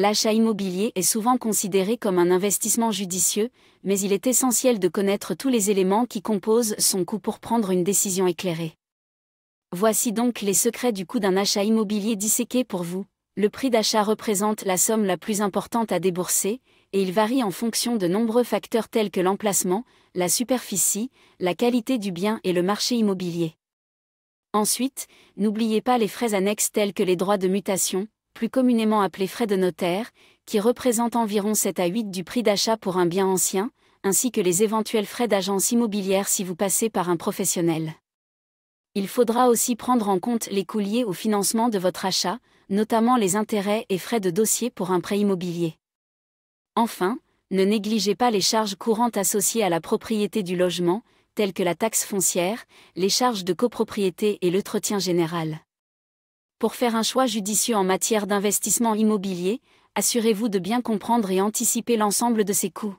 L'achat immobilier est souvent considéré comme un investissement judicieux, mais il est essentiel de connaître tous les éléments qui composent son coût pour prendre une décision éclairée. Voici donc les secrets du coût d'un achat immobilier disséqué pour vous. Le prix d'achat représente la somme la plus importante à débourser, et il varie en fonction de nombreux facteurs tels que l'emplacement, la superficie, la qualité du bien et le marché immobilier. Ensuite, n'oubliez pas les frais annexes tels que les droits de mutation, plus communément appelé frais de notaire, qui représentent environ 7 à 8 du prix d'achat pour un bien ancien, ainsi que les éventuels frais d'agence immobilière si vous passez par un professionnel. Il faudra aussi prendre en compte les coûts liés au financement de votre achat, notamment les intérêts et frais de dossier pour un prêt immobilier. Enfin, ne négligez pas les charges courantes associées à la propriété du logement, telles que la taxe foncière, les charges de copropriété et l'entretien général. Pour faire un choix judicieux en matière d'investissement immobilier, assurez-vous de bien comprendre et anticiper l'ensemble de ces coûts.